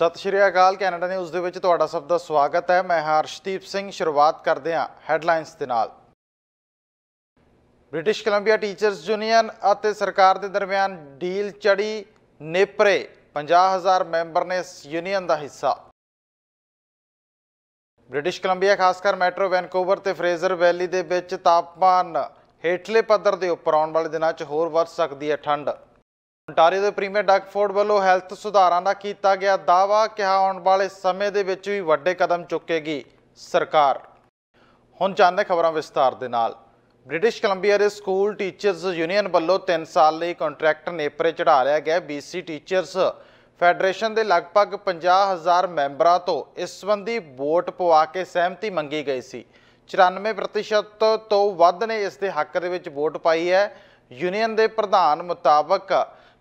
ਸਤਿ ਸ਼੍ਰੀ ਅਕਾਲ Canada news ਦੇ ਵਿੱਚ ਤੁਹਾਡਾ ਸਭ ਦਾ ਸਵਾਗਤ ਹੈ ਮੈਂ ਹਰਸ਼ਦੀਪ ਸਿੰਘ ਸ਼ੁਰੂਆਤ ਕਰਦੇ ਹਾਂ ਹੈਡਲਾਈਨਸ ਦੇ ਨਾਲ ਬ੍ਰਿਟਿਸ਼ ਕੋਲੰਬੀਆ ਟੀਚਰਸ ਯੂਨੀਅਨ ਅਤੇ ਸਰਕਾਰ ਦੇ ਦਰਮਿਆਨ ਡੀਲ ਚੜੀ ਨੇਪਰੇ 50000 ਮੈਂਬਰ ਨੇ ਇਸ ਯੂਨੀਅਨ ਦਾ ਹਿੱਸਾ ਬ੍ਰਿਟਿਸ਼ ਕੋਲੰਬੀਆ ਖਾਸ ਕਰ ਮੈਟਰੋ ਵੈਨਕੂਵਰ ਤੇ ਫਰੇਜ਼ਰ ਵੈਲੀ ਦੇ ਵਿੱਚ ਤਾਪਮਾਨ ਹੇਠਲੇ ਪੱਧਰ ਦੇ ਉੱਪਰ ਆਉਣ ਵਾਲੇ ਦਿਨਾਂ 'ਚ ਹੋਰ ਵੱਧ ਸਕਦੀ ਹੈ ਠੰਡ ਅੰਟਾਰੀਓ ਦੇ ਪ੍ਰੀਮੀਅਰ ਡਾਕਫੋਰਡ ਵੱਲੋਂ ਹੈਲਥ ਸੁਧਾਰਾਂ ਦਾ ਕੀਤਾ ਗਿਆ ਦਾਵਾ ਕਿਹਾ ਆਉਣ ਵਾਲੇ ਸਮੇਂ ਦੇ ਵਿੱਚ ਵੀ ਵੱਡੇ ਕਦਮ ਚੁੱਕੇਗੀ ਸਰਕਾਰ ਹੁਣ ਜਾਣਦੇ ਖਬਰਾਂ ਵਿਸਤਾਰ ਦੇ ਨਾਲ ਬ੍ਰਿਟਿਸ਼ ਕੋਲੰਬੀਆ ਦੇ ਸਕੂਲ ਟੀਚਰਸ ਯੂਨੀਅਨ ਵੱਲੋਂ 3 ਸਾਲ ਲਈ ਕੰਟਰੈਕਟ ਨੇਪਰੇ ਚੜਾ ਲਿਆ ਗਿਆ BC ਟੀਚਰਸ ਫੈਡਰੇਸ਼ਨ ਦੇ ਲਗਭਗ 50000 ਮੈਂਬਰਾਂ ਤੋਂ ਇਸ ਸੰਬੰਧੀ ਵੋਟ ਪਵਾ ਕੇ ਸਹਿਮਤੀ ਮੰਗੀ ਗਈ ਸੀ 94% ਤੋਂ ਵੱਧ ਨੇ ਇਸ ਦੇ ਹੱਕ ਦੇ ਵਿੱਚ ਵੋਟ ਪਾਈ ਹੈ ਯੂਨੀਅਨ ਦੇ ਪ੍ਰਧਾਨ ਮੁਤਾਬਕ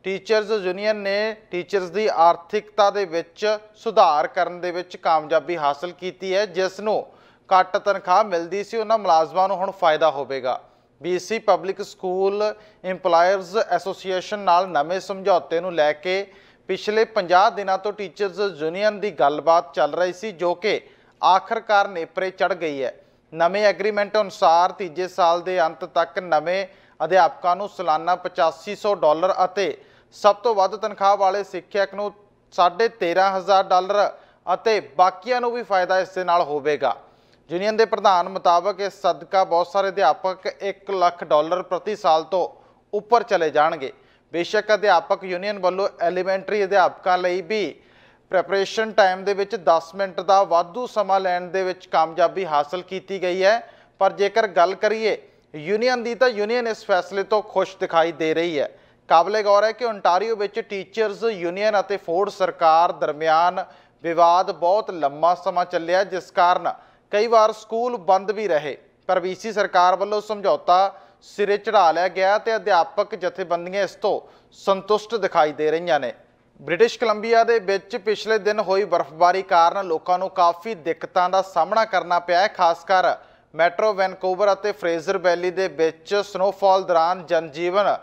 ਟੀਚਰਸ ਯੂਨੀਅਨ ਨੇ ਟੀਚਰਸ ਦੀ ਆਰਥਿਕਤਾ ਦੇ ਵਿੱਚ ਸੁਧਾਰ ਕਰਨ ਦੇ ਵਿੱਚ ਕਾਮਯਾਬੀ ਹਾਸਲ ਕੀਤੀ ਹੈ ਜਿਸ ਨੂੰ ਘੱਟ ਤਨਖਾਹ ਮਿਲਦੀ ਸੀ ਉਹਨਾਂ ਮੁਲਾਜ਼ਮਾਂ ਨੂੰ ਹੁਣ ਫਾਇਦਾ ਹੋਵੇਗਾ BC public school EMPLOYERS association ਨਾਲ ਨਵੇਂ ਸਮਝੌਤੇ ਨੂੰ ਲੈ ਕੇ ਪਿਛਲੇ 50 ਦਿਨਾਂ ਤੋਂ ਟੀਚਰਸ ਯੂਨੀਅਨ ਦੀ ਗੱਲਬਾਤ ਚੱਲ ਰਹੀ ਸੀ ਜੋ ਕਿ ਆਖਰਕਾਰ ਨੇਪਰੇ ਚੜ ਗਈ ਹੈ ਨਵੇਂ ਐਗਰੀਮੈਂਟ ਅਨੁਸਾਰ ਤੀਜੇ ਸਾਲ ਦੇ ਅੰਤ ਤੱਕ ਨਵੇਂ ਅਧਿਆਪਕਾਂ ਨੂੰ ਸਾਲਾਨਾ 8500 ਡਾਲਰ ਅਤੇ ਸਭ ਤੋਂ ਵੱਧ ਤਨਖਾਹ ਵਾਲੇ ਸਿੱਖਿਅਕ ਨੂੰ 13500 ਡਾਲਰ ਅਤੇ ਬਾਕੀਆਂ ਨੂੰ ਵੀ ਫਾਇਦਾ ਇਸ ਦੇ ਨਾਲ ਹੋਵੇਗਾ ਯੂਨੀਅਨ ਦੇ ਪ੍ਰਧਾਨ ਮੁਤਾਬਕ ਇਸ ਸਦਕਾ ਬਹੁਤ ਸਾਰੇ ਅਧਿਆਪਕ 1 ਲੱਖ ਡਾਲਰ ਪ੍ਰਤੀ ਸਾਲ ਤੋਂ ਉੱਪਰ ਚਲੇ ਜਾਣਗੇ ਬੇਸ਼ੱਕ ਅਧਿਆਪਕ ਯੂਨੀਅਨ ਵੱਲੋਂ ਐਲੀਮੈਂਟਰੀ ਅਧਿਆਪਕਾਂ ਲਈ ਵੀ ਪ੍ਰੈਪਰੇਸ਼ਨ ਟਾਈਮ ਦੇ ਵਿੱਚ 10 ਮਿੰਟ ਦਾ ਵਾਧੂ ਸਮਾਂ ਲੈਣ ਦੇ ਵਿੱਚ ਕਾਮਯਾਬੀ ਹਾਸਲ ਕੀਤੀ ਗਈ ਹੈ ਪਰ ਜੇਕਰ ਗੱਲ ਕਰੀਏ ਯੂਨੀਅਨ ਦੀ ਤਾਂ ਯੂਨੀਅਨ ਇਸ ਫੈਸਲੇ ਤੋਂ ਖੁਸ਼ ਦਿਖਾਈ ਦੇ ਰਹੀ ਹੈ ਕਾਬਲੇ ਗੌਰ ਹੈ ਕਿ ਓਨਟਾਰੀਓ ਵਿੱਚ ਟੀਚਰਸ ਯੂਨੀਅਨ ਅਤੇ ਫੋਰਡ ਸਰਕਾਰ ਦਰਮਿਆਨ ਵਿਵਾਦ ਬਹੁਤ ਲੰਮਾ ਸਮਾਂ ਚੱਲਿਆ ਜਿਸ ਕਾਰਨ ਕਈ ਵਾਰ ਸਕੂਲ ਬੰਦ ਵੀ ਰਹੇ ਪਰ ਵੀਸੀ ਸਰਕਾਰ ਵੱਲੋਂ ਸਮਝੌਤਾ ਸਿਰੇ ਚੜਾ ਲਿਆ ਗਿਆ ਤੇ ਅਧਿਆਪਕ ਜਥੇਬੰਦੀਆਂ ਇਸ ਤੋਂ ਸੰਤੁਸ਼ਟ ਦਿਖਾਈ ਦੇ ਰਹੀਆਂ ਨੇ ਬ੍ਰਿਟਿਸ਼ ਕੋਲੰਬੀਆ ਦੇ ਵਿੱਚ ਪਿਛਲੇ ਦਿਨ ਹੋਈ ਬਰਫ਼ਬਾਰੀ ਕਾਰਨ ਲੋਕਾਂ ਨੂੰ ਕਾਫੀ ਦਿੱਕਤਾਂ ਦਾ ਸਾਹਮਣਾ ਕਰਨਾ ਪਿਆ ਹੈ ਖਾਸ ਕਰ ਮੈਟਰੋ ਵੈਨਕੂਵਰ ਅਤੇ ਫਰੇਜ਼ਰ ਵੈਲੀ ਦੇ ਵਿੱਚ ਸਨੋਫਾਲ ਦੌਰਾਨ ਜਨਜੀਵਨ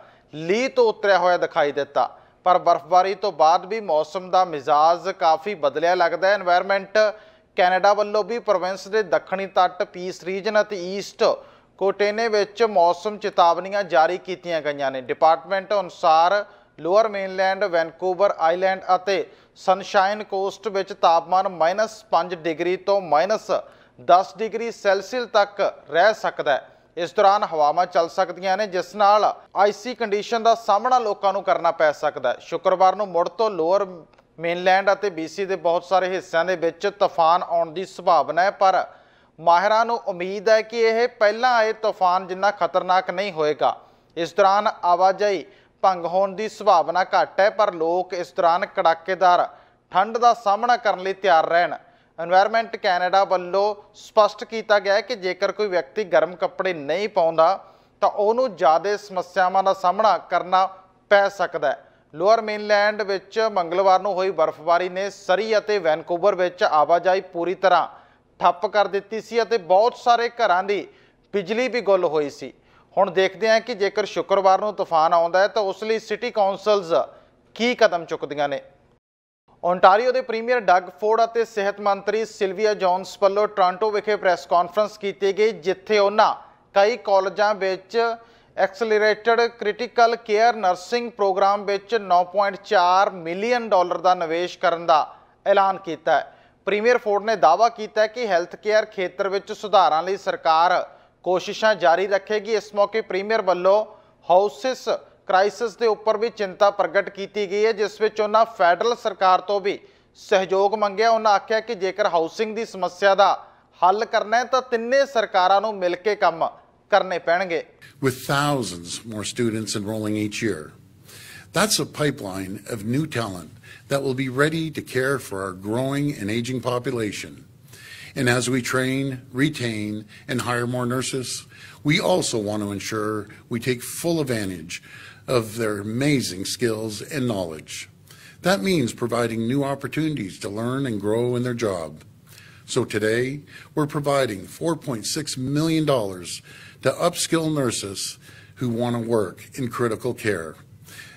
ਲੀ ਤੋਂ ਉਤਰਿਆ ਹੋਇਆ ਦਿਖਾਈ ਦਿੱਤਾ ਪਰ ਬਰਫ਼ਬਾਰੀ ਤੋਂ ਬਾਅਦ ਵੀ ਮੌਸਮ ਦਾ ਮિજાਜ ਕਾਫੀ ਬਦਲਿਆ ਲੱਗਦਾ ਹੈ এনवायरमेंट ਕੈਨੇਡਾ ਵੱਲੋਂ ਵੀ ਪ੍ਰੋਵਿੰਸ ਦੇ ਦੱਖਣੀ ਤੱਟ ਪੀਸ ਰੀਜਨ ਅਤੇ ਈਸਟ ਕੋਟੇਨੇ ਵਿੱਚ ਮੌਸਮ ਚੇਤਾਵਨੀਆਂ ਜਾਰੀ ਕੀਤੀਆਂ ਗਈਆਂ ਨੇ ਡਿਪਾਰਟਮੈਂਟ ਅਨੁਸਾਰ ਲੋਅਰ ਮੇਨਲੈਂਡ ਵੈਨਕੂਵਰ ਆਈਲੈਂਡ ਅਤੇ ਸਨਸ਼ਾਈਨ ਕੋਸਟ ਵਿੱਚ ਤਾਪਮਾਨ -5 ਡਿਗਰੀ ਤੋਂ -10 ਡਿਗਰੀ ਸੈਲਸੀਅਸ ਤੱਕ ਰਹਿ ਸਕਦਾ ਹੈ ਇਸ ਦੌਰਾਨ ਹਵਾਵਾਂ ਚੱਲ ਸਕਦੀਆਂ ਨੇ ਜਿਸ ਨਾਲ ਆਈਸੀ ਕੰਡੀਸ਼ਨ ਦਾ ਸਾਹਮਣਾ ਲੋਕਾਂ ਨੂੰ ਕਰਨਾ ਪੈ ਸਕਦਾ ਹੈ ਸ਼ੁੱਕਰਵਾਰ ਨੂੰ ਮੁੜ ਤੋਂ ਲੋਅਰ ਮੇਨਲੈਂਡ ਅਤੇ ਬੀਸੀ ਦੇ ਬਹੁਤ ਸਾਰੇ ਹਿੱਸਿਆਂ ਦੇ ਵਿੱਚ ਤੂਫਾਨ ਆਉਣ ਦੀ ਸੰਭਾਵਨਾ ਹੈ ਪਰ ਮਾਹਿਰਾਂ ਨੂੰ ਉਮੀਦ ਹੈ ਕਿ ਇਹ ਪਹਿਲਾਂ ਆਏ ਤੂਫਾਨ ਜਿੰਨਾ ਖਤਰਨਾਕ ਨਹੀਂ ਹੋਏਗਾ ਇਸ ਦੌਰਾਨ ਆਵਾਜਾਈ ਭੰਗ ਹੋਣ ਦੀ ਸੰਭਾਵਨਾ ਘੱਟ ਹੈ ਪਰ ਲੋਕ ਇਸ ਦੌਰਾਨ ਕੜਾਕੇਦਾਰ ਠੰਡ ਦਾ ਸਾਹਮਣਾ ਕਰਨ ਲਈ ਤਿਆਰ ਰਹਿਣ ਐਨਵਾਇਰਨਮੈਂਟ ਕੈਨੇਡਾ ਵੱਲੋਂ ਸਪਸ਼ਟ ਕੀਤਾ ਗਿਆ ਹੈ ਕਿ ਜੇਕਰ ਕੋਈ ਵਿਅਕਤੀ ਗਰਮ ਕੱਪੜੇ ਨਹੀਂ ਪਾਉਂਦਾ ਤਾਂ ਉਹਨੂੰ ਜ਼ਿਆਦਾ ਸਮੱਸਿਆਵਾਂ ਦਾ ਸਾਹਮਣਾ ਕਰਨਾ ਪੈ ਸਕਦਾ ਹੈ ਲੋਅਰ ਮੇਨਲੈਂਡ ਵਿੱਚ ਮੰਗਲਵਾਰ ਨੂੰ ਹੋਈ ਬਰਫ਼ਬਾਰੀ ਨੇ ਸਰੀ ਅਤੇ ਵੈਨਕੂਵਰ ਵਿੱਚ ਆਵਾਜਾਈ ਪੂਰੀ ਤਰ੍ਹਾਂ ਠੱਪ ਕਰ ਦਿੱਤੀ ਸੀ ਅਤੇ ਬਹੁਤ ਸਾਰੇ ਘਰਾਂ ਦੀ ਬਿਜਲੀ ਵੀ ਗੁੱਲ ਹੋਈ ਸੀ ਹੁਣ ਦੇਖਦੇ ਹਾਂ ਕਿ ਜੇਕਰ ਸ਼ੁੱਕਰਵਾਰ ਨੂੰ ਤੂਫਾਨ ਆਉਂਦਾ ਹੈ ਤਾਂ ਉਸ ਲਈ ਸਿਟੀ ਕਾਉਂਸਲਸ ਕੀ ਕਦਮ ਚੁੱਕਦੀਆਂ ਨੇ ਓਨਟਾਰੀਓ ਦੇ ਪ੍ਰੀਮੀਅਰ ਡੱਗ ਫੋਰਡ ਅਤੇ ਸਿਹਤ ਮੰਤਰੀ ਸਿਲਵੀਆ ਜੌਨਸ ਵੱਲੋਂ ਟ੍ਰਾਂਟੋ ਵਿਖੇ ਪ੍ਰੈਸ ਕਾਨਫਰੰਸ ਕੀਤੀ ਗਈ ਜਿੱਥੇ ਉਹਨਾਂ ਕਈ ਕਾਲਜਾਂ ਵਿੱਚ accelerated critical care nursing program ਵਿੱਚ 9.4 ਮਿਲੀਅਨ ਡਾਲਰ ਦਾ ਨਿਵੇਸ਼ ਕਰਨ ਦਾ ਐਲਾਨ ਕੀਤਾ ਹੈ ਪ੍ਰੀਮੀਅਰ ਫੋਰਡ ਨੇ ਦਾਅਵਾ ਕੀਤਾ ਹੈ ਕਿ ਹੈਲਥ ਕੇਅਰ ਖੇਤਰ ਵਿੱਚ ਸੁਧਾਰਾਂ ਲਈ ਸਰਕਾਰ ਕੋਸ਼ਿਸ਼ਾਂ ਜਾਰੀ ਰੱਖੇਗੀ ਇਸ ਮੌਕੇ ਪ੍ਰੀਮੀਅਰ ਵੱਲੋਂ ਹਾਊਸਿਸ ਕ੍ਰਾਈਸਿਸ ਦੇ ਉੱਪਰ ਵੀ ਚਿੰਤਾ ਪ੍ਰਗਟ ਕੀਤੀ ਗਈ ਹੈ ਜਿਸ ਵਿੱਚ ਉਹਨਾਂ ਫੈਡਰਲ ਸਰਕਾਰ ਤੋਂ ਵੀ ਸਹਿਯੋਗ ਮੰਗਿਆ ਉਹਨਾਂ ਆਖਿਆ ਕਿ ਜੇਕਰ ਹਾਊਸਿੰਗ ਦੀ ਸਮੱਸਿਆ ਦਾ ਹੱਲ ਕਰਨਾ ਹੈ ਤਾਂ ਤਿੰਨੇ ਸਰਕਾਰਾਂ ਨੂੰ ਮਿਲ ਕੇ ਕੰਮ ਕਰਨੇ ਪੈਣਗੇ with thousands more students enrolling each year that's a pipeline of new talent that will be ready to care for our growing and aging population and as we train retain and hire more nurses we also want to ensure we take full advantage of their amazing skills and knowledge. That means providing new opportunities to learn and grow in their job. So today, we're providing $4.6 million to upskill nurses who want to work in critical care.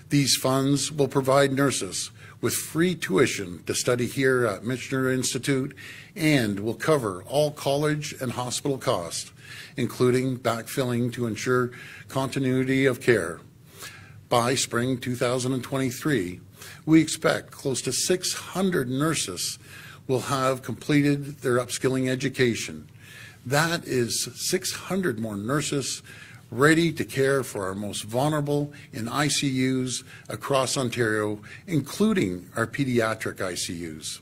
These funds will provide nurses with free tuition to study here at Michener Institute and will cover all college and hospital costs, including backfilling to ensure continuity of care. By spring 2023, we expect close to 600 nurses will have completed their upskilling education. That is 600 more nurses ready to care for our most vulnerable in ICUs across Ontario, including our pediatric ICUs.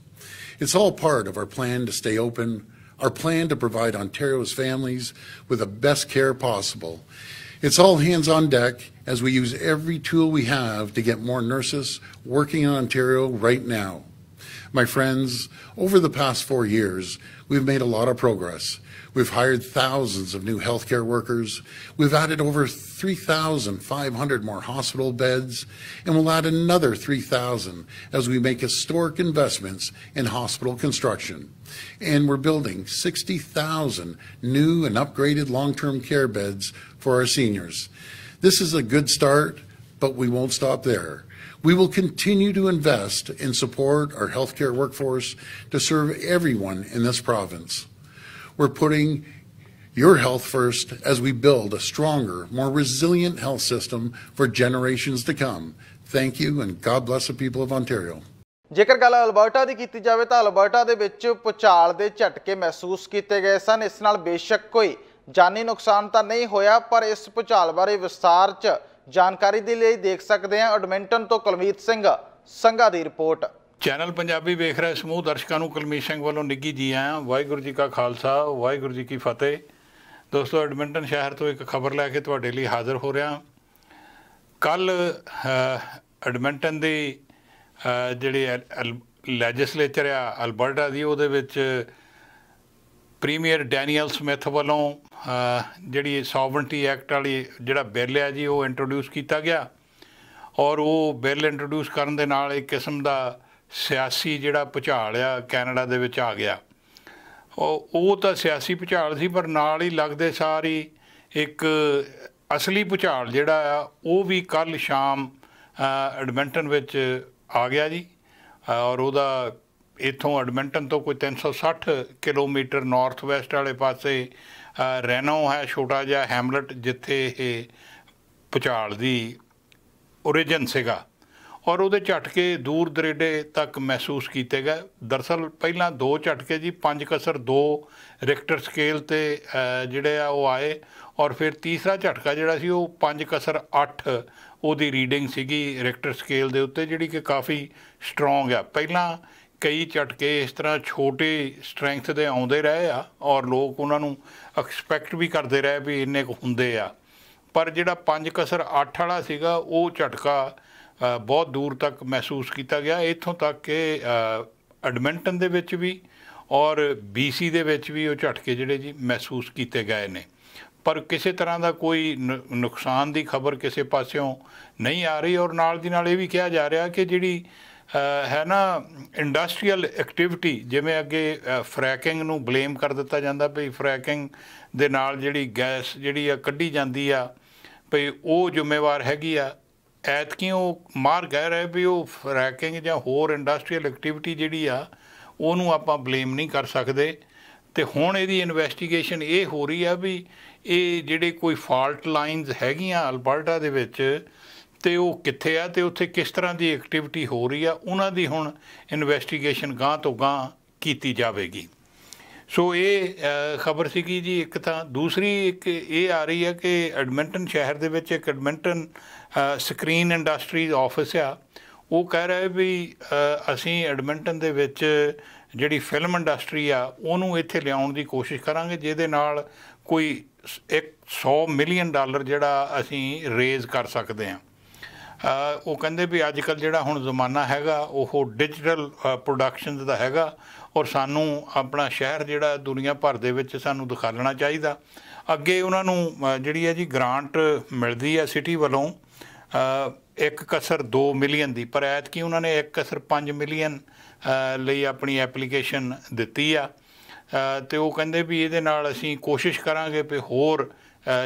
It's all part of our plan to stay open, our plan to provide Ontario's families with the best care possible, it's all hands on deck as we use every tool we have to get more nurses working in Ontario right now. My friends, over the past four years, we've made a lot of progress. We've hired thousands of new healthcare workers. We've added over 3,500 more hospital beds, and we'll add another 3,000 as we make historic investments in hospital construction. And we're building 60,000 new and upgraded long-term care beds for our seniors. This is a good start, but we won't stop there. We will continue to invest and support our healthcare workforce to serve everyone in this province. We're putting your health first as we build a stronger, more resilient health system for generations to come. Thank you and God bless the people of Ontario. ਜੇਕਰ ਗੱਲ Alberta ਦੀ ਕੀਤੀ ਜਾਵੇ ਤਾਂ Alberta ਦੇ ਵਿੱਚ ਪੁਚਾਲ ਦੇ ਝਟਕੇ ਮਹਿਸੂਸ ਕੀਤੇ ਗਏ ਸਨ ਇਸ ਨਾਲ ਬੇਸ਼ੱਕ ਕੋਈ ਜਾਨੀ ਨੁਕਸਾਨ ਤਾਂ ਨਹੀਂ ਹੋਇਆ ਪਰ ਇਸ ਪੁਚਾਲ ਬਾਰੇ ਵਿਸਤਾਰ 'ਚ ਜਾਣਕਾਰੀ ਦੇ ਲਈ ਦੇਖ ਸਕਦੇ ਆ ਐਡਮਿੰਟਨ ਤੋਂ ਕੁਲਮੀਤ ਸਿੰਘ ਸੰਘਾ ਦੀ ਰਿਪੋਰਟ ਚੈਨਲ ਪੰਜਾਬੀ ਵੇਖ ਰਹੇ ਸਮੂਹ ਦਰਸ਼ਕਾਂ ਨੂੰ ਕੁਲਮੀਤ ਸਿੰਘ ਵੱਲੋਂ ਨਿੱਗੀ ਜੀ ਆਇਆ ਵਾਹਿਗੁਰੂ ਜੀ ਕਾ ਖਾਲਸਾ ਵਾਹਿਗੁਰੂ ਜੀ ਕੀ ਫਤਿਹ ਦੋਸਤੋ ਐਡਮਿੰਟਨ ਸ਼ਹਿਰ ਤੋਂ ਇੱਕ ਖਬਰ ਲੈ ਕੇ ਤੁਹਾਡੇ ਲਈ ਹਾਜ਼ਰ ਹੋ ਰਿਹਾ ਕੱਲ ਐਡਮਿੰਟਨ ਦੀ ਜਿਹੜੇ ਲੈਜਿਸਲੇਚਰ ਆ ਅਲਬਰਟਾ ਦੀ ਉਹਦੇ ਵਿੱਚ ਪ੍ਰੀਮੀਅਰ ਡੈਨੀਅਲ ਸਮਿਥ ਵੱਲੋਂ ਜਿਹੜੀ ਸੌਵਰਨਟੀ ਐਕਟ ਵਾਲੀ ਜਿਹੜਾ ਬਿੱਲ ਹੈ ਜੀ ਉਹ ਇੰਟਰੋਡਿਊਸ ਕੀਤਾ ਗਿਆ ਔਰ ਉਹ ਬਿੱਲ ਇੰਟਰੋਡਿਊਸ ਕਰਨ ਦੇ ਨਾਲ ਇੱਕ ਕਿਸਮ ਦਾ ਸਿਆਸੀ ਜਿਹੜਾ ਭੁਚਾਲ ਆ ਕੈਨੇਡਾ ਦੇ ਵਿੱਚ ਆ ਗਿਆ ਉਹ ਉਹ ਤਾਂ ਸਿਆਸੀ ਭੁਚਾਲ ਸੀ ਪਰ ਨਾਲ ਹੀ ਲੱਗਦੇ ਸਾਰੀ ਇੱਕ ਅਸਲੀ ਭੁਚਾਲ ਜਿਹੜਾ ਆ ਉਹ ਵੀ ਕੱਲ ਸ਼ਾਮ ਐਡਮਿੰਟਨ ਵਿੱਚ ਆ ਗਿਆ ਜੀ ਔਰ ਉਹਦਾ ਇਥੋਂ ਐਡਮਿੰਟਨ ਤੋਂ ਕੋਈ 360 ਕਿਲੋਮੀਟਰ ਨਾਰਥ ਵੈਸਟ ਵਾਲੇ ਪਾਸੇ ਰੈਨੋ ਹੈ ਛੋਟਾ ਜਿਹਾ ਹੈਮਲਟ ਜਿੱਥੇ ਇਹ ਪੁਚਾਲ ਦੀ origin ਸੀਗਾ ਔਰ ਉਹਦੇ ਝਟਕੇ ਦੂਰ ਦਰੇਡੇ ਤੱਕ ਮਹਿਸੂਸ ਕੀਤੇ ਗਏ ਦਰਸਲ ਪਹਿਲਾਂ ਦੋ ਝਟਕੇ ਜੀ 5 ਕਸਰ 2 ਰਿਕਟਰ ਸਕੇਲ ਤੇ ਜਿਹੜੇ ਆ ਉਹ ਆਏ ਔਰ ਫਿਰ ਤੀਸਰਾ ਝਟਕਾ ਜਿਹੜਾ ਸੀ ਉਹ 5 ਕਸਰ 8 ਉਹਦੀ ਰੀਡਿੰਗ ਸੀਗੀ ਰਿਕਟਰ ਸਕੇਲ ਦੇ ਉੱਤੇ ਜਿਹੜੀ ਕਿ ਕਾਫੀ ਸਟਰੋਂਗ ਆ ਪਹਿਲਾਂ ਕਈ ਝਟਕੇ ਇਸ ਤਰ੍ਹਾਂ ਛੋਟੇ ਸਟਰੈਂਥ ਦੇ ਆਉਂਦੇ ਰਹੇ ਆ ਔਰ ਲੋਕ ਉਹਨਾਂ ਨੂੰ ਐਕਸਪੈਕਟ ਵੀ ਕਰਦੇ ਰਹੇ ਵੀ ਇੰਨੇ ਕੁ ਹੁੰਦੇ ਆ ਪਰ ਜਿਹੜਾ 5 ਕਸਰ 8 ਵਾਲਾ ਸੀਗਾ ਉਹ ਝਟਕਾ ਬਹੁਤ ਦੂਰ ਤੱਕ ਮਹਿਸੂਸ ਕੀਤਾ ਗਿਆ ਇੱਥੋਂ ਤੱਕ ਕਿ ਐਡਮਿੰਟਨ ਦੇ ਵਿੱਚ ਵੀ ਔਰ BC ਦੇ ਵਿੱਚ ਵੀ ਉਹ ਝਟਕੇ ਜਿਹੜੇ ਜੀ ਮਹਿਸੂਸ ਕੀਤੇ ਗਏ ਨੇ ਪਰ ਕਿਸੇ ਤਰ੍ਹਾਂ ਦਾ ਕੋਈ ਨੁਕਸਾਨ ਦੀ ਖਬਰ ਕਿਸੇ ਪਾਸਿਓਂ ਨਹੀਂ ਆ ਰਹੀ ਔਰ ਨਾਲ ਦੀ ਨਾਲ ਇਹ ਵੀ ਕਿਹਾ ਜਾ ਰਿਹਾ ਕਿ ਜਿਹੜੀ ਹੈ ਨਾ ਇੰਡਸਟਰੀਅਲ ਐਕਟੀਵਿਟੀ ਜਿਵੇਂ ਅੱਗੇ ਫਰੈਕਿੰਗ ਨੂੰ ਬਲੇਮ ਕਰ ਦਿੱਤਾ ਜਾਂਦਾ ਭਈ ਫਰੈਕਿੰਗ ਦੇ ਨਾਲ ਜਿਹੜੀ ਗੈਸ ਜਿਹੜੀ ਆ ਕੱਢੀ ਜਾਂਦੀ ਆ ਭਈ ਉਹ ਜ਼ਿੰਮੇਵਾਰ ਹੈਗੀ ਆ ਐਤਕੀਓ ਮਾਰ ਗਏ ਰਹੇ ਵੀ ਉਹ ਫਰੈਕਿੰਗ ਜਾਂ ਹੋਰ ਇੰਡਸਟਰੀਅਲ ਐਕਟੀਵਿਟੀ ਜਿਹੜੀ ਆ ਉਹਨੂੰ ਆਪਾਂ ਬਲੇਮ ਨਹੀਂ ਕਰ ਸਕਦੇ ਤੇ ਹੁਣ ਇਹਦੀ ਇਨਵੈਸਟੀਗੇਸ਼ਨ ਇਹ ਹੋ ਰਹੀ ਆ ਵੀ ਇਹ ਜਿਹੜੇ ਕੋਈ ਫਾਲਟ ਲਾਈਨਸ ਹੈਗੀਆਂ ਅਲਬਰਟਾ ਦੇ ਵਿੱਚ ਤੇ ਉਹ ਕਿੱਥੇ ਆ ਤੇ ਉੱਥੇ ਕਿਸ ਤਰ੍ਹਾਂ ਦੀ ਐਕਟੀਵਿਟੀ ਹੋ ਰਹੀ ਆ ਉਹਨਾਂ ਦੀ ਹੁਣ ਇਨਵੈਸਟੀਗੇਸ਼ਨ ਗਾਂ ਤੋਂ ਗਾਂ ਕੀਤੀ ਜਾਵੇਗੀ ਸੋ ਇਹ ਖਬਰ ਸੀਗੀ ਜੀ ਇੱਕ ਤਾਂ ਦੂਸਰੀ ਇੱਕ ਇਹ ਆ ਰਹੀ ਹੈ ਕਿ ਐਡਮਿੰਟਨ ਸ਼ਹਿਰ ਦੇ ਵਿੱਚ ਇੱਕ ਐਡਮਿੰਟਨ ਸਕਰੀਨ ਇੰਡਸਟਰੀਜ਼ ਆਫਿਸ ਆ ਉਹ ਕਹਿ ਰਿਹਾ ਹੈ ਵੀ ਅਸੀਂ ਐਡਮਿੰਟਨ ਦੇ ਵਿੱਚ ਜਿਹੜੀ ਫਿਲਮ ਇੰਡਸਟਰੀ ਆ ਉਹਨੂੰ ਇੱਥੇ ਲਿਆਉਣ ਦੀ ਕੋਸ਼ਿਸ਼ ਕਰਾਂਗੇ ਜਿਹਦੇ ਨਾਲ ਕੋਈ 100 ਮਿਲੀਅਨ ਡਾਲਰ ਜਿਹੜਾ ਅਸੀਂ ਰੇਜ਼ ਕਰ ਸਕਦੇ ਹਾਂ ਉਹ ਕਹਿੰਦੇ ਵੀ ਅੱਜ ਕੱਲ ਜਿਹੜਾ ਹੁਣ ਜ਼ਮਾਨਾ ਹੈਗਾ ਉਹ ਡਿਜੀਟਲ ਪ੍ਰੋਡਕਸ਼ਨਸ ਦਾ ਹੈਗਾ ਔਰ ਸਾਨੂੰ ਆਪਣਾ ਸ਼ਹਿਰ ਜਿਹੜਾ ਦੁਨੀਆ ਭਰ ਦੇ ਵਿੱਚ ਸਾਨੂੰ ਦਿਖਾਲਣਾ ਚਾਹੀਦਾ ਅੱਗੇ ਉਹਨਾਂ ਨੂੰ ਜਿਹੜੀ ਹੈ ਜੀ ਗ੍ਰਾਂਟ ਮਿਲਦੀ ਹੈ ਸਿਟੀ ਵੱਲੋਂ ਇੱਕ ਕਸਰ 2 ਮਿਲੀਅਨ ਦੀ ਪਰ ਐਤ ਕੀ ਉਹਨਾਂ ਨੇ ਇੱਕ ਕਸਰ 5 ਮਿਲੀਅਨ ਲਈ ਆਪਣੀ ਐਪਲੀਕੇਸ਼ਨ ਦਿੱਤੀ ਆ ਤੇ ਉਹ ਕਹਿੰਦੇ ਵੀ ਇਹਦੇ ਨਾਲ ਅਸੀਂ ਕੋਸ਼ਿਸ਼ ਕਰਾਂਗੇ ਵੀ ਹੋਰ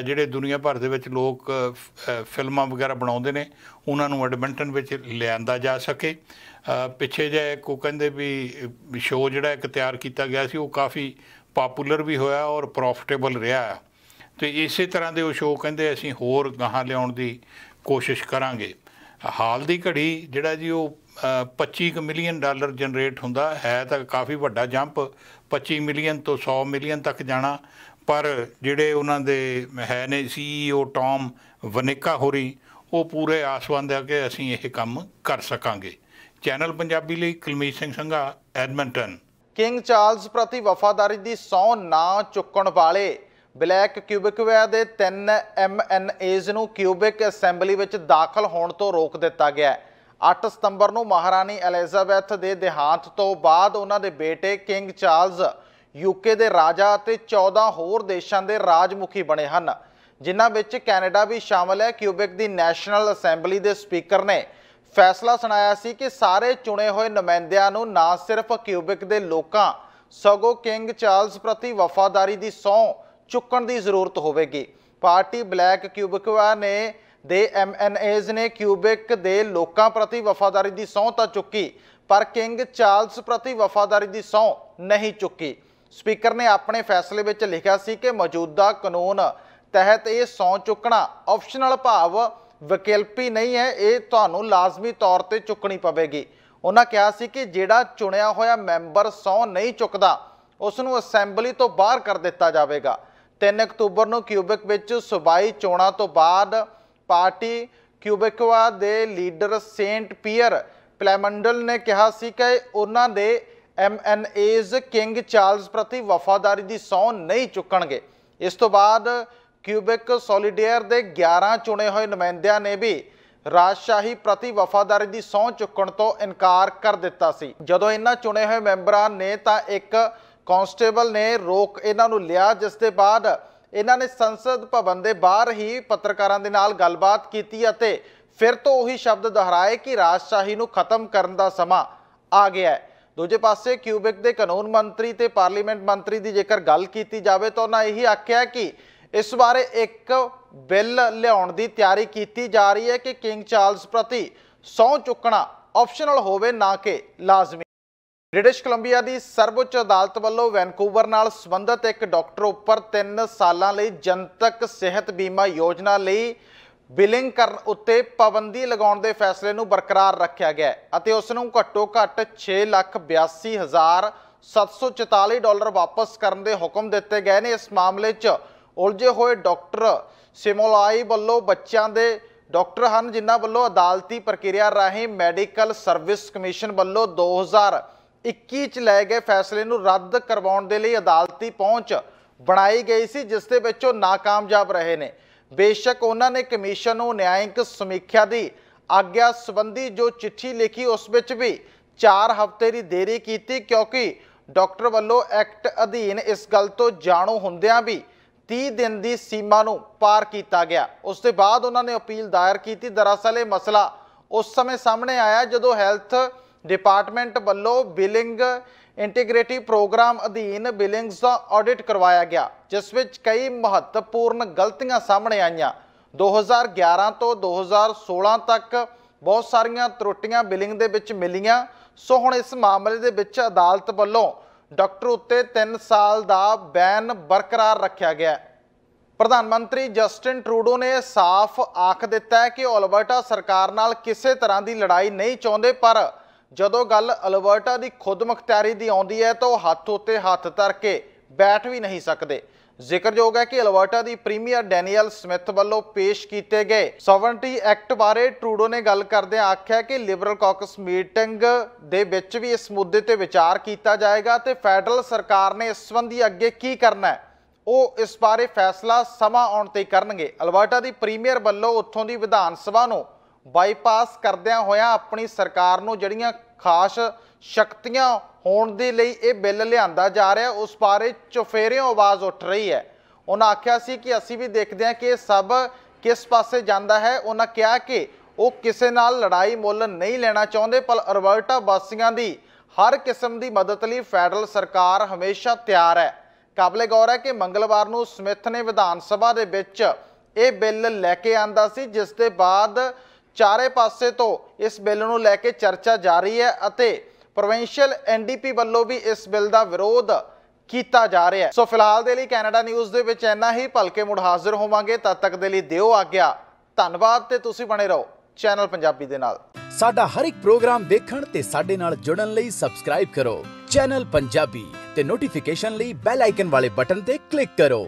ਜਿਹੜੇ ਦੁਨੀਆ ਭਰ ਦੇ ਵਿੱਚ ਲੋਕ ਫਿਲਮਾਂ ਵਗੈਰਾ ਬਣਾਉਂਦੇ ਨੇ ਉਹਨਾਂ ਨੂੰ ਐਡਮਿੰਟਨ ਵਿੱਚ ਲਿਆਂਦਾ ਜਾ ਸਕੇ ਪਿੱਛੇ ਜੇ ਕੋ ਕਹਿੰਦੇ ਵੀ ਸ਼ੋਅ ਜਿਹੜਾ ਇੱਕ ਤਿਆਰ ਕੀਤਾ ਗਿਆ ਸੀ ਉਹ ਕਾਫੀ ਪਪੂਲਰ ਵੀ ਹੋਇਆ ਔਰ ਪ੍ਰੋਫਿਟੇਬਲ ਰਿਹਾ ਤੇ ਇਸੇ ਤਰ੍ਹਾਂ ਦੇ ਉਹ ਸ਼ੋਅ ਕਹਿੰਦੇ ਅਸੀਂ ਹੋਰ ਗਾਹਾਂ ਲਿਆਉਣ ਦੀ ਕੋਸ਼ਿਸ਼ ਕਰਾਂਗੇ ਹਾਲ ਦੀ ਘੜੀ ਜਿਹੜਾ ਜੀ ਉਹ 25 ਮਿਲੀਅਨ ਡਾਲਰ ਜਨਰੇਟ ਹੁੰਦਾ ਹੈ ਤਾਂ ਕਾਫੀ ਵੱਡਾ ਜੰਪ 25 ਮਿਲੀਅਨ ਤੋਂ 100 ਮਿਲੀਅਨ ਤੱਕ ਜਾਣਾ ਪਰ ਜਿਹੜੇ ਉਹਨਾਂ ਦੇ ਹੈ ਨੇ ਸੀਈਓ ਟੌਮ ਵਨੇਕਾ ਹੋਰੀ ਉਹ ਪੂਰੇ ਆਸਵੰਦ ਆ ਕਿ ਅਸੀਂ ਇਹ ਕੰਮ ਕਰ ਸਕਾਂਗੇ ਚੈਨਲ ਪੰਜਾਬੀ ਲਈ Kulmeet Singh Sangha Edmonton King Charles ਪ੍ਰਤੀ ਵਫਾਦਾਰੀ ਦੀ ਸੌ ਨਾ ਚੁੱਕਣ ਵਾਲੇ ਬਲੈਕ ਵੈ ਦੇ 3 ਐਮਐਨਏਜ਼ ਨੂੰ ਕਿਊਬਿਕ ਅਸੈਂਬਲੀ ਵਿੱਚ ਦਾਖਲ ਹੋਣ ਤੋਂ ਰੋਕ ਦਿੱਤਾ ਗਿਆ 8 ਸਤੰਬਰ ਨੂੰ ਮਹਾਰਾਣੀ ਐਲਿਜ਼ਾਬੈਥ ਦੇ ਦੇਹਾਂਤ ਤੋਂ ਬਾਅਦ ਉਹਨਾਂ ਦੇ ਬੇਟੇ ਕਿੰਗ ਚਾਰਲਸ ਯੂਕੇ ਦੇ ਰਾਜਾ ਅਤੇ 14 ਹੋਰ ਦੇਸ਼ਾਂ ਦੇ ਰਾਜਮੁਖੀ ਬਣੇ ਹਨ ਜਿਨ੍ਹਾਂ ਵਿੱਚ ਕੈਨੇਡਾ ਵੀ ਸ਼ਾਮਲ ਹੈ ਕਿਊਬਿਕ ਦੀ ਨੈਸ਼ਨਲ ਅਸੈਂਬਲੀ ਦੇ ਸਪੀਕਰ ਨੇ ਫੈਸਲਾ ਸੁਣਾਇਆ ਸੀ ਕਿ ਸਾਰੇ ਚੁਣੇ ਹੋਏ ਨੁਮਾਇੰਦਿਆਂ ਨੂੰ ਨਾ ਸਿਰਫ ਕਿਊਬਿਕ ਦੇ ਲੋਕਾਂ ਸਗੋਂ ਕਿੰਗ ਚਾਰਲਸ ਪ੍ਰਤੀ ਵਫਾਦਾਰੀ ਦੀ ਸੌਂ ਚੁੱਕਣ ਦੀ ਜ਼ਰੂਰਤ ਹੋਵੇਗੀ ਪਾਰਟੀ ਬਲੈਕ ਕਿਊਬਿਕਵਾ ਨੇ ਦੇ ਐਮਐਨਏਜ਼ ਨੇ ਕਿਊਬਿਕ ਦੇ ਲੋਕਾਂ ਪ੍ਰਤੀ ਵਫਾਦਾਰੀ ਦੀ ਸੌਂ ਤਾਂ ਚੁੱਕੀ ਪਰ ਕਿੰਗ ਚਾਰਲਸ ਪ੍ਰਤੀ ਵਫਾਦਾਰੀ ਦੀ ਸੌਂ ਨਹੀਂ ਚੁੱਕੀ ਸਪੀਕਰ ਨੇ ਆਪਣੇ ਫੈਸਲੇ ਵਿੱਚ ਲਿਖਿਆ ਸੀ ਕਿ ਮੌਜੂਦਾ ਕਾਨੂੰਨ ਤਹਿਤ ਇਹ ਸੌ ਚੁੱਕਣਾ ਆਪਸ਼ਨਲ ਭਾਵ ਵਿਕਲਪੀ ਨਹੀਂ ਹੈ ਇਹ ਤੁਹਾਨੂੰ ਲਾਜ਼ਮੀ ਤੌਰ ਤੇ ਚੁੱਕਣੀ ਪਵੇਗੀ ਉਹਨਾਂ ਕਿਹਾ ਸੀ ਕਿ ਜਿਹੜਾ ਚੁਣਿਆ ਹੋਇਆ ਮੈਂਬਰ ਸੌ ਨਹੀਂ ਚੁੱਕਦਾ ਉਸ ਨੂੰ ਅਸੈਂਬਲੀ ਤੋਂ ਬਾਹਰ ਕਰ ਦਿੱਤਾ ਜਾਵੇਗਾ 3 ਅਕਤੂਬਰ ਨੂੰ ਕਿਊਬਿਕ ਵਿੱਚ ਸੁਬਾਈ ਚੋਣਾਂ ਤੋਂ ਬਾਅਦ ਪਾਰਟੀ ਕਿਊਬਿਕਵਾ ਦੇ ਲੀਡਰ ਸੇਂਟ ਪੀਅਰ ਪਲੇਮੰਡਲ ਨੇ ਕਿਹਾ ਸੀ ਕਿ ਉਹਨਾਂ ਦੇ ਐਮਐਨਏਜ਼ ਕਿੰਗ ਚਾਰਲਸ ਪ੍ਰਤੀ ਵਫਾਦਾਰੀ ਦੀ ਸੌਂ ਨਹੀਂ ਚੁੱਕਣਗੇ ਇਸ ਤੋਂ ਬਾਅਦ ਕਿਊਬਿਕ ਸੋਲਿਡੇਅਰ ਦੇ 11 ਚੁਣੇ ਹੋਏ ਨੁਮਾਇੰਦਿਆਂ ਨੇ ਵੀ ਰਾਜਸ਼ਾਹੀ ਪ੍ਰਤੀ ਵਫਾਦਾਰੀ ਦੀ ਸੌ ਚੁੱਕਣ ਤੋਂ ਇਨਕਾਰ ਕਰ ਦਿੱਤਾ ਸੀ ਜਦੋਂ ਇਹਨਾਂ ਚੁਣੇ ਹੋਏ ਮੈਂਬਰਾਂ ਨੇ ਤਾਂ ਇੱਕ ਕਾਂਸਟੇਬਲ ਨੇ ਰੋਕ ਇਹਨਾਂ ਨੂੰ ਲਿਆ ਜਿਸ ਦੇ ਬਾਅਦ ਇਹਨਾਂ ਨੇ ਸੰਸਦ ਭਵਨ ਦੇ ਬਾਹਰ ਹੀ ਪੱਤਰਕਾਰਾਂ ਦੇ ਨਾਲ ਗੱਲਬਾਤ ਕੀਤੀ ਅਤੇ ਫਿਰ ਤੋਂ ਉਹੀ ਸ਼ਬਦ ਦੁਹਰਾਏ ਕਿ ਰਾਜਸ਼ਾਹੀ ਨੂੰ ਖਤਮ ਕਰਨ ਦਾ ਸਮਾਂ ਆ ਗਿਆ ਹੈ ਦੂਜੇ ਪਾਸੇ ਕਿਊਬਿਕ ਦੇ ਕਾਨੂੰਨ ਮੰਤਰੀ ਤੇ ਪਾਰਲੀਮੈਂਟ ਮੰਤਰੀ ਦੀ ਜੇਕਰ ਗੱਲ ਕੀਤੀ ਜਾਵੇ ਤਾਂ ਉਹਨਾਂ ਇਹੀ ਆਖਿਆ ਕਿ ਇਸ ਬਾਰੇ ਇੱਕ ਬਿੱਲ ਲਿਆਉਣ ਦੀ ਤਿਆਰੀ ਕੀਤੀ ਜਾ ਰਹੀ ਹੈ ਕਿ ਕਿੰਗ ਚਾਰਲਸ ਪ੍ਰਤੀ ਸੌ ਚੁੱਕਣਾ ਆਪਸ਼ਨਲ ਹੋਵੇ ਨਾ ਕਿ ਲਾਜ਼ਮੀ ਬ੍ਰਿਟਿਸ਼ ਕੋਲੰਬੀਆ ਦੀ ਸਰਵਉੱਚ ਅਦਾਲਤ ਵੱਲੋਂ ਵੈਨਕੂਵਰ ਨਾਲ ਸੰਬੰਧਤ ਇੱਕ ਡਾਕਟਰ ਉੱਪਰ 3 ਸਾਲਾਂ ਲਈ ਜਨਤਕ ਸਿਹਤ ਬੀਮਾ ਯੋਜਨਾ ਲਈ ਬਿਲਿੰਗ ਕਰਨ ਉੱਤੇ ਪਾਬੰਦੀ ਲਗਾਉਣ ਦੇ ਫੈਸਲੇ ਨੂੰ ਬਰਕਰਾਰ ਰੱਖਿਆ ਗਿਆ ਅਤੇ ਉਸ ਨੂੰ ਘੱਟੋ ਘੱਟ 6,82,744 ਡਾਲਰ ਵਾਪਸ ਕਰਨ ਦੇ ਹੁਕਮ ਦਿੱਤੇ ਗਏ ਨੇ ਇਸ ਮਾਮਲੇ 'ਚ ਉਲਝੇ ਹੋਏ ਡਾਕਟਰ ਸਿਮੋਲਾਈ ਵੱਲੋਂ ਬੱਚਿਆਂ ਦੇ ਡਾਕਟਰ ਹਨ ਜਿਨ੍ਹਾਂ ਵੱਲੋਂ ਅਦਾਲਤੀ ਪ੍ਰਕਿਰਿਆ ਰਾਹੀਂ ਮੈਡੀਕਲ ਸਰਵਿਸ ਕਮਿਸ਼ਨ ਵੱਲੋਂ 2021 ਚ ਲਏ ਗਏ ਫੈਸਲੇ ਨੂੰ ਰੱਦ ਕਰਵਾਉਣ ਦੇ ਲਈ ਅਦਾਲਤੀ ਪਹੁੰਚ ਬਣਾਈ ਗਈ ਸੀ ਜਿਸ ਦੇ ਵਿੱਚ ਉਹ ਨਾਕਾਮਯਾਬ ਰਹੇ ਨੇ ਬੇਸ਼ੱਕ ਉਹਨਾਂ ਨੇ ਕਮਿਸ਼ਨ ਨੂੰ ਨਿਆਇਕ ਸਮੀਖਿਆ ਦੀ ਆਗਿਆ ਸੰਬੰਧੀ ਜੋ ਚਿੱਠੀ ਲਿਖੀ ਉਸ ਵਿੱਚ ਵੀ 4 ਹਫ਼ਤੇ ਦੀ ਦੇਰੀ ਕੀਤੀ ਕਿਉਂਕਿ ਡਾਕਟਰ ਵੱਲੋਂ ਐਕਟ ਅਧੀਨ ਇਸ ਗੱਲ ਤੋਂ ਜਾਣੂ ਹੁੰਦਿਆਂ ਵੀ 30 ਦਿਨ ਦੀ ਸੀਮਾ ਨੂੰ ਪਾਰ ਕੀਤਾ ਗਿਆ ਉਸ ਤੋਂ ਬਾਅਦ ਉਹਨਾਂ ਨੇ ਅਪੀਲ ਦਾਇਰ ਕੀਤੀ ਦਰਅਸਲ ਇਹ ਮਸਲਾ ਉਸ ਸਮੇਂ ਸਾਹਮਣੇ ਆਇਆ ਜਦੋਂ ਹੈਲਥ ਡਿਪਾਰਟਮੈਂਟ ਵੱਲੋਂ ਬਿਲਿੰਗ ਇੰਟੀਗ੍ਰੇਟਿਵ ਪ੍ਰੋਗਰਾਮ ਅਧੀਨ ਬਿਲਿੰਗਸ ਦਾ ਆਡਿਟ ਕਰਵਾਇਆ ਗਿਆ ਜਿਸ ਵਿੱਚ ਕਈ ਮਹੱਤਵਪੂਰਨ ਗਲਤੀਆਂ ਸਾਹਮਣੇ ਆਈਆਂ 2011 ਤੋਂ 2016 ਤੱਕ ਬਹੁਤ ਸਾਰੀਆਂ ਤਰੁੱਟੀਆਂ ਬਿਲਿੰਗ ਦੇ ਵਿੱਚ ਮਿਲੀਆਂ ਸੋ ਹੁਣ ਇਸ ਮਾਮਲੇ ਦੇ ਵਿੱਚ ਅਦਾਲਤ ਵੱਲੋਂ ਡਾਕਟਰ ਉੱਤੇ 3 ਸਾਲ ਦਾ ਬੈਨ ਬਰਕਰਾਰ ਰੱਖਿਆ ਗਿਆ ਪ੍ਰਧਾਨ ਮੰਤਰੀ ਜਸਟਿਨ ਟਰੂਡੋ ਨੇ ਸਾਫ਼ ਆਖ ਦਿੱਤਾ ਹੈ ਕਿ ਅਲਬਰਟਾ ਸਰਕਾਰ ਨਾਲ ਕਿਸੇ ਤਰ੍ਹਾਂ ਦੀ ਲੜਾਈ ਨਹੀਂ ਚਾਹੁੰਦੇ ਪਰ ਜਦੋਂ ਗੱਲ ਅਲਬਰਟਾ ਦੀ ਖੁਦਮੁਖਤਿਆਰੀ ਦੀ ਆਉਂਦੀ ਹੈ ਤਾਂ ਉਹ ਹੱਥ ਉੱਤੇ ਹੱਥ ਧਰ ਕੇ ਬੈਠ ਵੀ ਨਹੀਂ ਸਕਦੇ ਜ਼ਿਕਰਯੋਗ ਹੈ ਕਿ ਅਲਬਰਟਾ ਦੀ ਪ੍ਰੀਮੀਅਰ ਡੈਨੀਅਲ ਸਮਿਥ ਵੱਲੋਂ ਪੇਸ਼ ਕੀਤੇ ਗਏ 70 ਐਕਟ ਬਾਰੇ ਟਰੂਡੋ ਨੇ ਗੱਲ ਕਰਦੇ ਆਖਿਆ ਕਿ ਲਿਬਰਲ ਕਾਕਸ ਮੀਟਿੰਗ ਦੇ ਵਿੱਚ ਵੀ ਇਸ ਮੁੱਦੇ ਤੇ ਵਿਚਾਰ ਕੀਤਾ ਜਾਏਗਾ ਤੇ ਫੈਡਰਲ ਸਰਕਾਰ ਨੇ ਇਸ ਸੰਬੰਧੀ ਅੱਗੇ ਕੀ ਕਰਨਾ ਉਹ ਇਸ ਬਾਰੇ ਫੈਸਲਾ ਸਮਾਂ ਆਉਣ ਤੇ ਕਰਨਗੇ ਅਲਬਰਟਾ ਦੀ ਪ੍ਰੀਮੀਅਰ ਵੱਲੋਂ ਉੱਥੋਂ ਦੀ ਵਿਧਾਨ ਸਭਾ ਨੂੰ ਬਾਈਪਾਸ ਕਰਦਿਆਂ ਹੋਇਆਂ ਆਪਣੀ ਸਰਕਾਰ ਨੂੰ ਜਿਹੜੀਆਂ ਖਾਸ ਸ਼ਕਤੀਆਂ ਹੋਣ ਦੇ ਲਈ ਇਹ ਬਿੱਲ ਲਿਆਂਦਾ ਜਾ ਰਿਹਾ ਉਸ ਬਾਰੇ ਚੁਫੇਰਿਓਂ ਆਵਾਜ਼ ਉੱਠ ਰਹੀ ਹੈ ਉਹਨਾਂ ਆਖਿਆ ਸੀ ਕਿ ਅਸੀਂ ਵੀ ਦੇਖਦੇ ਹਾਂ ਕਿ ਇਹ ਸਭ ਕਿਸ ਪਾਸੇ ਜਾਂਦਾ ਹੈ ਉਹਨਾਂ ਕਿਹਾ ਕਿ ਉਹ ਕਿਸੇ ਨਾਲ ਲੜਾਈ ਮੁੱਲ ਨਹੀਂ ਲੈਣਾ ਚਾਹੁੰਦੇ ਪਰ ਅਰਵਰਟਾ ਵਾਸੀਆਂ ਦੀ ਹਰ ਕਿਸਮ ਦੀ ਮਦਦ ਲਈ ਫੈਡਰਲ ਸਰਕਾਰ ਹਮੇਸ਼ਾ ਤਿਆਰ ਹੈ ਕਾਬਲੇ ਗੌਰ ਹੈ ਕਿ ਮੰਗਲਵਾਰ ਨੂੰ ਸਮਿਥ ਨੇ ਵਿਧਾਨ ਸਭਾ ਦੇ ਵਿੱਚ ਇਹ ਬਿੱਲ ਲੈ ਕੇ ਆਂਦਾ ਸੀ ਜਿਸ ਦੇ ਬਾਅਦ ਚਾਰੇ ਪਾਸੇ ਤੋਂ ਇਸ ਬਿੱਲ ਨੂੰ ਲੈ ਕੇ ਚਰਚਾ ਜਾਰੀ ਹੈ ਅਤੇ ਪ੍ਰੋਵਿੰਸ਼ੀਅਲ ਐਨਡੀਪੀ ਵੱਲੋਂ ਵੀ ਇਸ ਬਿੱਲ ਦਾ ਵਿਰੋਧ ਕੀਤਾ ਜਾ ਰਿਹਾ ਹੈ ਸੋ ਫਿਲਹਾਲ ਦੇ ਲਈ ਕੈਨੇਡਾ ਨਿਊਜ਼ ਦੇ ਵਿੱਚ ਇੰਨਾ ਹੀ ਭਲਕੇ ਮੁੜ ਹਾਜ਼ਰ ਹੋਵਾਂਗੇ ਤਦ ਤੱਕ ਦੇ ਲਈ ਦਿਓ ਆਗਿਆ ਧੰਨਵਾਦ ਤੇ ਤੁਸੀਂ ਬਣੇ ਰਹੋ ਚੈਨਲ ਪੰਜਾਬੀ ਦੇ ਨਾਲ ਸਾਡਾ ਹਰ ਇੱਕ ਪ੍ਰੋਗਰਾਮ ਦੇਖਣ ਤੇ ਸਾਡੇ ਨਾਲ ਜੁੜਨ ਲਈ ਸਬਸਕ੍ਰਾਈਬ ਕਰੋ ਚੈਨਲ ਪੰਜਾਬੀ ਤੇ ਨੋਟੀਫਿਕੇਸ਼ਨ ਲਈ ਬੈਲ ਆਈਕਨ ਵਾਲੇ ਬਟਨ ਤੇ ਕਲਿੱਕ ਕਰੋ